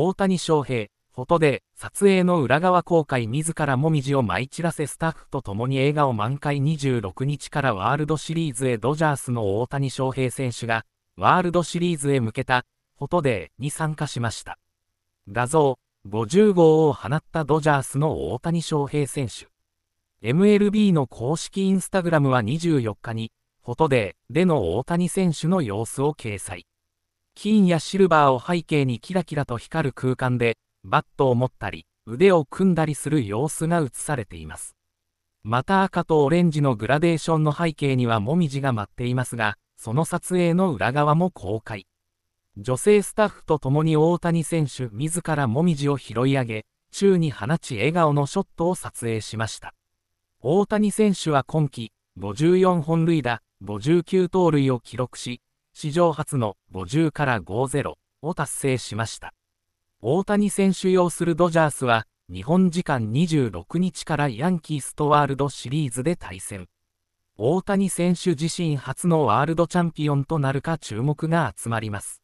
大谷翔平、フォトで、撮影の裏側公開自らもみじを舞い散らせスタッフと共に映画を満開26日からワールドシリーズへドジャースの大谷翔平選手が、ワールドシリーズへ向けた、フォトデーに参加しました。画像、50号を放ったドジャースの大谷翔平選手。MLB の公式インスタグラムは24日に、フォトデーでの大谷選手の様子を掲載。金やシルバーを背景にキラキラと光る空間で、バットを持ったり、腕を組んだりする様子が映されています。また赤とオレンジのグラデーションの背景にはもみじが舞っていますが、その撮影の裏側も公開。女性スタッフと共に大谷選手自らもみじを拾い上げ、宙に放ち笑顔のショットを撮影しました。大谷選手は今季、54本塁打、59盗塁を記録し、史上初の50から50を達成しました。大谷選手擁するドジャースは、日本時間26日からヤンキースとワールドシリーズで対戦。大谷選手自身初のワールドチャンピオンとなるか注目が集まります。